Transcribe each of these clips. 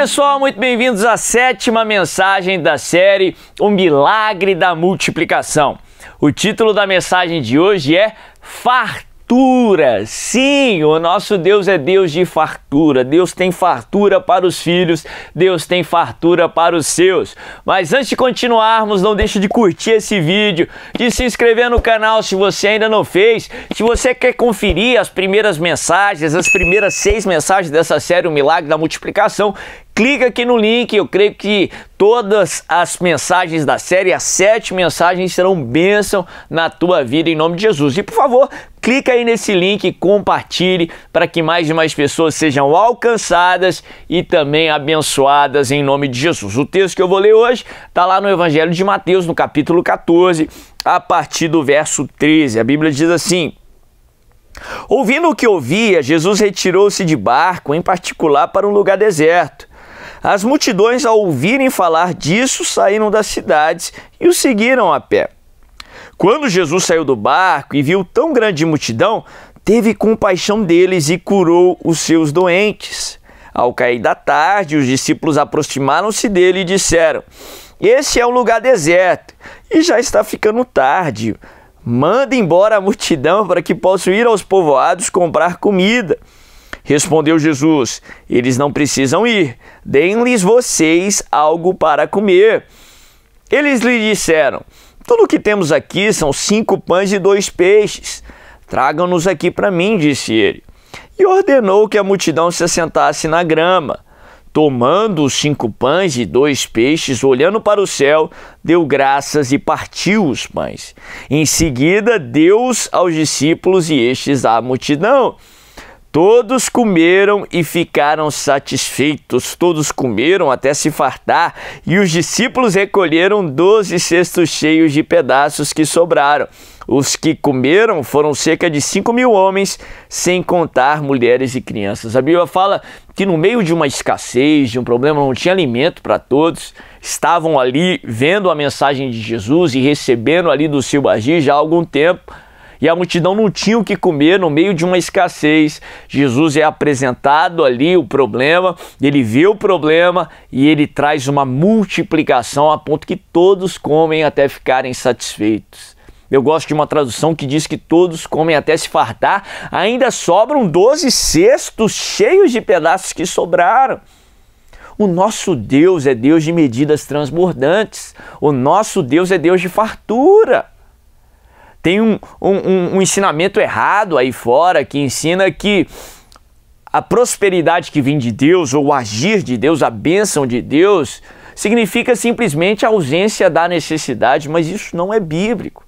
pessoal, muito bem-vindos à sétima mensagem da série O Milagre da Multiplicação. O título da mensagem de hoje é Fartura. Sim, o nosso Deus é Deus de fartura. Deus tem fartura para os filhos, Deus tem fartura para os seus. Mas antes de continuarmos, não deixe de curtir esse vídeo, de se inscrever no canal se você ainda não fez. Se você quer conferir as primeiras mensagens, as primeiras seis mensagens dessa série O Milagre da Multiplicação, clica aqui no link. Eu creio que todas as mensagens da série, as sete mensagens, serão bênção na tua vida em nome de Jesus. E por favor, clica aí nesse link e compartilhe para que mais e mais pessoas sejam alcançadas e também abençoadas em nome de Jesus. O texto que eu vou ler hoje está lá no Evangelho de Mateus, no capítulo 14, a partir do verso 13. A Bíblia diz assim. Ouvindo o que ouvia, Jesus retirou-se de barco, em particular para um lugar deserto as multidões, ao ouvirem falar disso, saíram das cidades e o seguiram a pé. Quando Jesus saiu do barco e viu tão grande multidão, teve compaixão deles e curou os seus doentes. Ao cair da tarde, os discípulos aproximaram-se dele e disseram: Esse é um lugar deserto e já está ficando tarde. Manda embora a multidão para que possa ir aos povoados comprar comida. Respondeu Jesus: Eles não precisam ir, deem-lhes vocês algo para comer. Eles lhe disseram: Tudo o que temos aqui são cinco pães e dois peixes. Tragam-nos aqui para mim, disse ele. E ordenou que a multidão se assentasse na grama. Tomando os cinco pães e dois peixes, olhando para o céu, deu graças e partiu os pães. Em seguida, deu-os aos discípulos e estes à multidão. Todos comeram e ficaram satisfeitos, todos comeram até se fartar, e os discípulos recolheram doze cestos cheios de pedaços que sobraram. Os que comeram foram cerca de cinco mil homens, sem contar mulheres e crianças. A Bíblia fala que no meio de uma escassez, de um problema, não tinha alimento para todos, estavam ali vendo a mensagem de Jesus e recebendo ali do seu agir já há algum tempo e a multidão não tinha o que comer no meio de uma escassez. Jesus é apresentado ali o problema, ele vê o problema e ele traz uma multiplicação a ponto que todos comem até ficarem satisfeitos. Eu gosto de uma tradução que diz que todos comem até se fartar, ainda sobram 12 cestos cheios de pedaços que sobraram. O nosso Deus é Deus de medidas transbordantes. O nosso Deus é Deus de fartura. Tem um, um, um ensinamento errado aí fora que ensina que a prosperidade que vem de Deus, ou o agir de Deus, a bênção de Deus, significa simplesmente a ausência da necessidade, mas isso não é bíblico.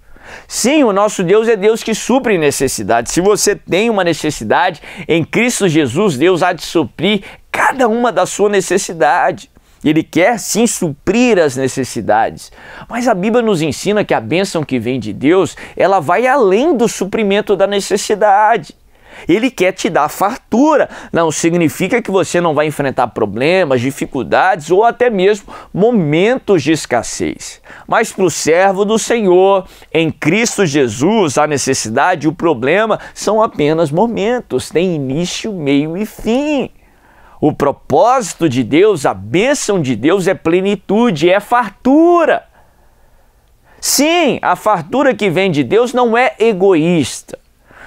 Sim, o nosso Deus é Deus que supre necessidades. Se você tem uma necessidade, em Cristo Jesus, Deus há de suprir cada uma da sua necessidade. Ele quer sim suprir as necessidades. Mas a Bíblia nos ensina que a bênção que vem de Deus, ela vai além do suprimento da necessidade. Ele quer te dar fartura. Não significa que você não vai enfrentar problemas, dificuldades ou até mesmo momentos de escassez. Mas para o servo do Senhor, em Cristo Jesus, a necessidade e o problema são apenas momentos, tem início, meio e fim. O propósito de Deus, a bênção de Deus é plenitude, é fartura. Sim, a fartura que vem de Deus não é egoísta.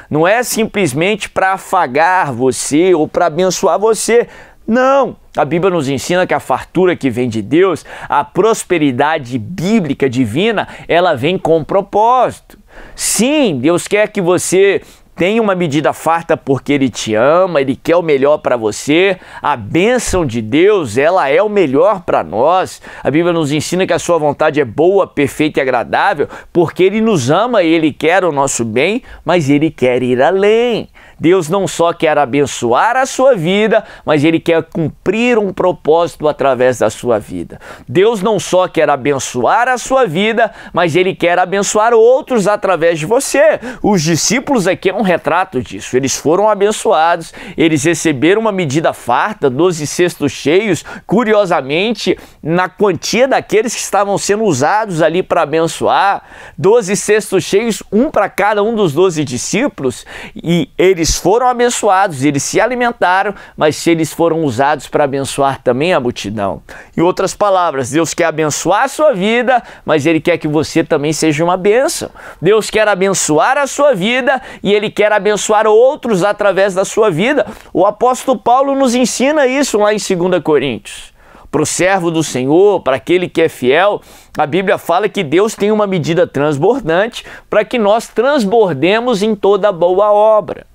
Não é simplesmente para afagar você ou para abençoar você. Não! A Bíblia nos ensina que a fartura que vem de Deus, a prosperidade bíblica divina, ela vem com propósito. Sim, Deus quer que você tem uma medida farta porque ele te ama, ele quer o melhor para você. A bênção de Deus, ela é o melhor para nós. A Bíblia nos ensina que a sua vontade é boa, perfeita e agradável, porque ele nos ama e ele quer o nosso bem, mas ele quer ir além. Deus não só quer abençoar a sua vida, mas Ele quer cumprir um propósito através da sua vida. Deus não só quer abençoar a sua vida, mas Ele quer abençoar outros através de você. Os discípulos aqui é um retrato disso. Eles foram abençoados, eles receberam uma medida farta, 12 cestos cheios, curiosamente, na quantia daqueles que estavam sendo usados ali para abençoar. 12 cestos cheios, um para cada um dos 12 discípulos, e eles eles foram abençoados, eles se alimentaram, mas se eles foram usados para abençoar também a multidão. Em outras palavras, Deus quer abençoar a sua vida, mas Ele quer que você também seja uma bênção. Deus quer abençoar a sua vida e Ele quer abençoar outros através da sua vida. O apóstolo Paulo nos ensina isso lá em 2 Coríntios para o servo do Senhor, para aquele que é fiel, a Bíblia fala que Deus tem uma medida transbordante para que nós transbordemos em toda boa obra.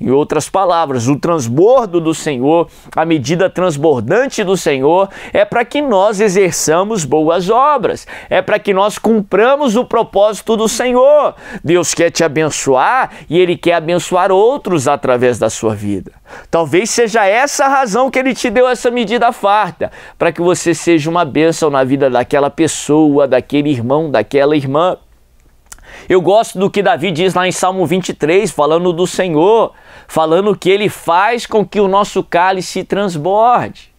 Em outras palavras, o transbordo do Senhor, a medida transbordante do Senhor, é para que nós exerçamos boas obras, é para que nós cumpramos o propósito do Senhor. Deus quer te abençoar e Ele quer abençoar outros através da sua vida. Talvez seja essa a razão que Ele te deu essa medida farta, para que você seja uma bênção na vida daquela pessoa, daquele irmão, daquela irmã. Eu gosto do que Davi diz lá em Salmo 23, falando do Senhor, falando que ele faz com que o nosso cálice transborde.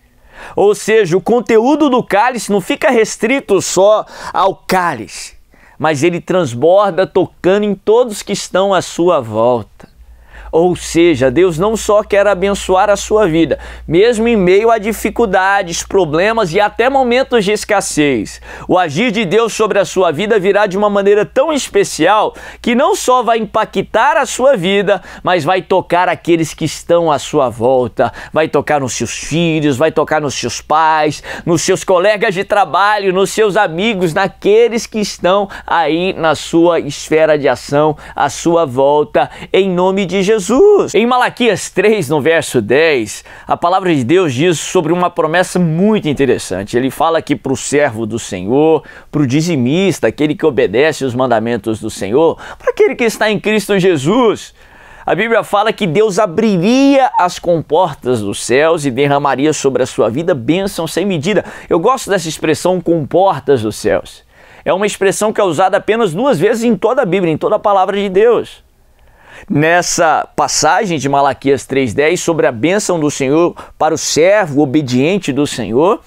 Ou seja, o conteúdo do cálice não fica restrito só ao cálice, mas ele transborda tocando em todos que estão à sua volta. Ou seja, Deus não só quer abençoar a sua vida, mesmo em meio a dificuldades, problemas e até momentos de escassez. O agir de Deus sobre a sua vida virá de uma maneira tão especial que não só vai impactar a sua vida, mas vai tocar aqueles que estão à sua volta, vai tocar nos seus filhos, vai tocar nos seus pais, nos seus colegas de trabalho, nos seus amigos, naqueles que estão aí na sua esfera de ação, à sua volta, em nome de Jesus. Jesus. Em Malaquias 3, no verso 10, a palavra de Deus diz sobre uma promessa muito interessante. Ele fala que para o servo do Senhor, para o dizimista, aquele que obedece os mandamentos do Senhor, para aquele que está em Cristo Jesus, a Bíblia fala que Deus abriria as comportas dos céus e derramaria sobre a sua vida bênção sem medida. Eu gosto dessa expressão comportas dos céus. É uma expressão que é usada apenas duas vezes em toda a Bíblia, em toda a palavra de Deus nessa passagem de Malaquias 3:10 sobre a bênção do Senhor para o servo obediente do Senhor,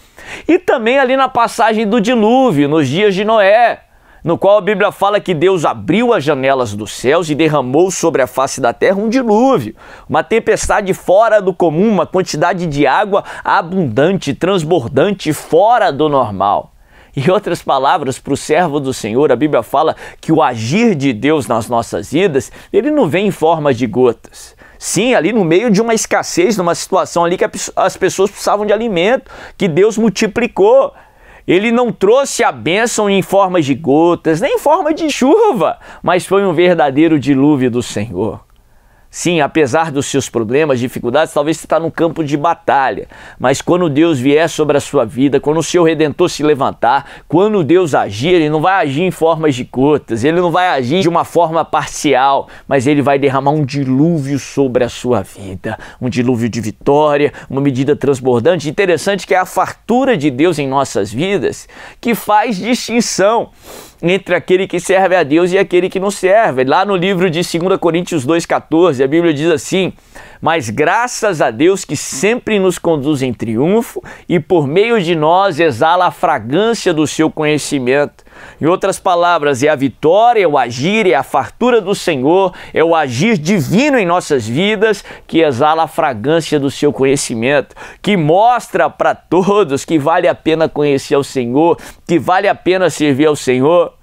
e também ali na passagem do dilúvio, nos dias de Noé, no qual a Bíblia fala que Deus abriu as janelas dos céus e derramou sobre a face da terra um dilúvio, uma tempestade fora do comum, uma quantidade de água abundante, transbordante, fora do normal. Em outras palavras, para o servo do Senhor, a Bíblia fala que o agir de Deus nas nossas vidas, ele não vem em forma de gotas. Sim, ali no meio de uma escassez, numa situação ali que as pessoas precisavam de alimento, que Deus multiplicou. Ele não trouxe a bênção em forma de gotas, nem em forma de chuva, mas foi um verdadeiro dilúvio do Senhor. Sim, apesar dos seus problemas, dificuldades, talvez você está no campo de batalha. Mas quando Deus vier sobre a sua vida, quando o seu Redentor se levantar, quando Deus agir, Ele não vai agir em formas de cotas, Ele não vai agir de uma forma parcial, mas Ele vai derramar um dilúvio sobre a sua vida. Um dilúvio de vitória, uma medida transbordante. Interessante que é a fartura de Deus em nossas vidas que faz distinção entre aquele que serve a Deus e aquele que não serve. Lá no livro de 2 Coríntios 2,14, a Bíblia diz assim: Mas graças a Deus que sempre nos conduz em triunfo e por meio de nós exala a fragrância do seu conhecimento. Em outras palavras, é a vitória, é o agir, é a fartura do Senhor, é o agir divino em nossas vidas que exala a fragrância do seu conhecimento, que mostra para todos que vale a pena conhecer o Senhor, que vale a pena servir ao Senhor.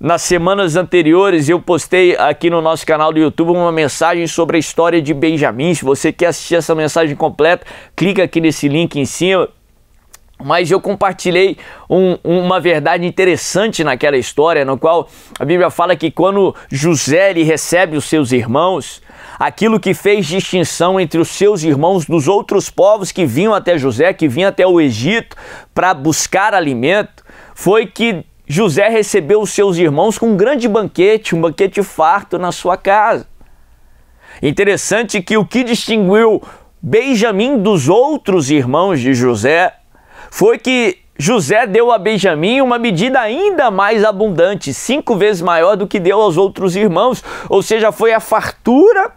Nas semanas anteriores eu postei aqui no nosso canal do YouTube uma mensagem sobre a história de Benjamin. Se você quer assistir essa mensagem completa, clica aqui nesse link em cima mas eu compartilhei um, uma verdade interessante naquela história, no qual a Bíblia fala que quando José recebe os seus irmãos, aquilo que fez distinção entre os seus irmãos dos outros povos que vinham até José, que vinham até o Egito para buscar alimento, foi que José recebeu os seus irmãos com um grande banquete, um banquete farto na sua casa. Interessante que o que distinguiu Benjamim dos outros irmãos de José foi que José deu a Benjamim uma medida ainda mais abundante, cinco vezes maior do que deu aos outros irmãos, ou seja, foi a fartura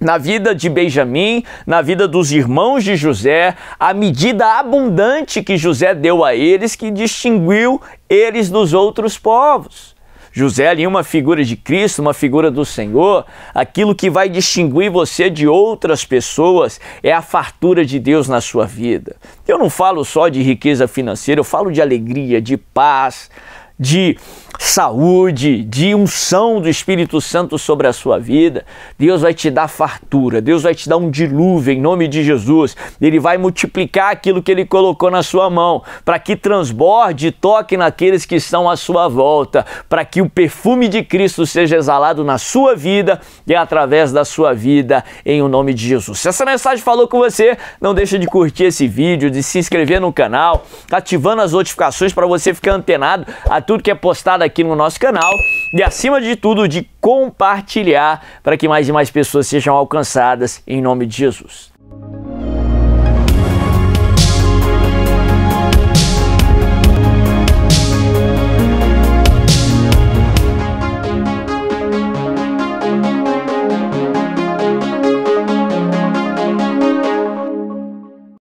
na vida de Benjamim, na vida dos irmãos de José, a medida abundante que José deu a eles que distinguiu eles dos outros povos. José ali uma figura de Cristo, uma figura do Senhor, aquilo que vai distinguir você de outras pessoas é a fartura de Deus na sua vida. Eu não falo só de riqueza financeira, eu falo de alegria, de paz, de saúde, de unção do Espírito Santo sobre a sua vida. Deus vai te dar fartura, Deus vai te dar um dilúvio em nome de Jesus. Ele vai multiplicar aquilo que ele colocou na sua mão, para que transborde e toque naqueles que estão à sua volta, para que o perfume de Cristo seja exalado na sua vida e através da sua vida em o nome de Jesus. Se essa mensagem falou com você, não deixa de curtir esse vídeo, de se inscrever no canal, ativando as notificações para você ficar antenado a tudo que é postado aqui no nosso canal e, acima de tudo, de compartilhar para que mais e mais pessoas sejam alcançadas em nome de Jesus.